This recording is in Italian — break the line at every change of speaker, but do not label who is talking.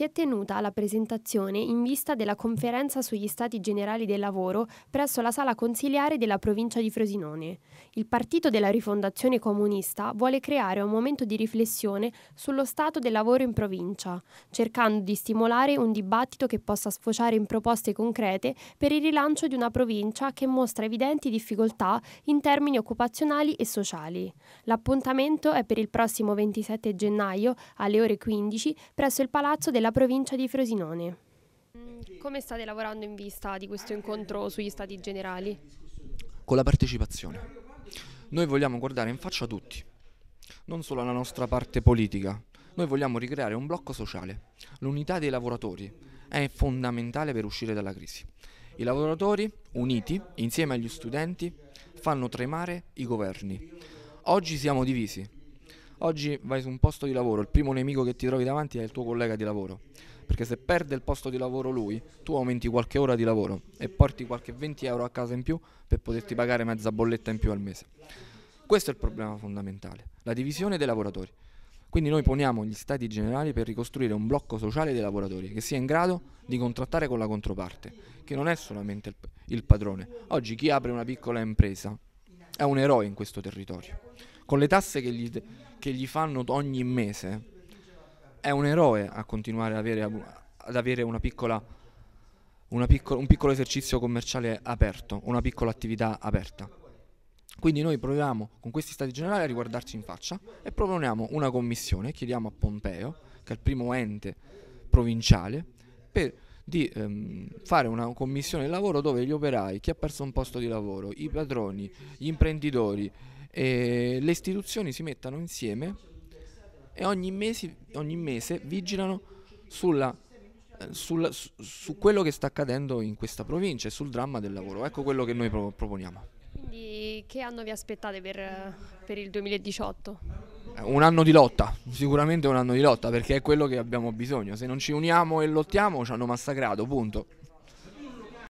si è tenuta la presentazione in vista della conferenza sugli stati generali del lavoro presso la sala consiliare della provincia di Frosinone. Il partito della rifondazione comunista vuole creare un momento di riflessione sullo stato del lavoro in provincia, cercando di stimolare un dibattito che possa sfociare in proposte concrete per il rilancio di una provincia che mostra evidenti difficoltà in termini occupazionali e sociali. L'appuntamento è per il prossimo 27 gennaio alle ore 15 presso il Palazzo della della provincia di Frosinone. Come state lavorando in vista di questo incontro sugli stati generali?
Con la partecipazione. Noi vogliamo guardare in faccia a tutti, non solo alla nostra parte politica. Noi vogliamo ricreare un blocco sociale. L'unità dei lavoratori è fondamentale per uscire dalla crisi. I lavoratori, uniti, insieme agli studenti, fanno tremare i governi. Oggi siamo divisi, Oggi vai su un posto di lavoro, il primo nemico che ti trovi davanti è il tuo collega di lavoro, perché se perde il posto di lavoro lui, tu aumenti qualche ora di lavoro e porti qualche 20 euro a casa in più per poterti pagare mezza bolletta in più al mese. Questo è il problema fondamentale, la divisione dei lavoratori. Quindi noi poniamo gli stati generali per ricostruire un blocco sociale dei lavoratori che sia in grado di contrattare con la controparte, che non è solamente il, padrone. Oggi chi apre una piccola impresa è un eroe in questo territorio con le tasse che gli, che gli fanno ogni mese, è un eroe a continuare ad avere, ad avere una piccola, una picco, un piccolo esercizio commerciale aperto, una piccola attività aperta. Quindi noi proviamo con questi stati generali a riguardarci in faccia e proponiamo una commissione, chiediamo a Pompeo, che è il primo ente provinciale, per di ehm, fare una commissione di lavoro dove gli operai, chi ha perso un posto di lavoro, i padroni, gli imprenditori e le istituzioni si mettano insieme e ogni mese, ogni mese vigilano sulla eh, sul, su quello che sta accadendo in questa provincia e sul dramma del lavoro. Ecco quello che noi pro- proponiamo.
Quindi che anno vi aspettate per, per il 2018?
un anno di lotta, sicuramente un anno di lotta perché è quello che abbiamo bisogno. Se non ci uniamo e lottiamo ci hanno massacrato, punto.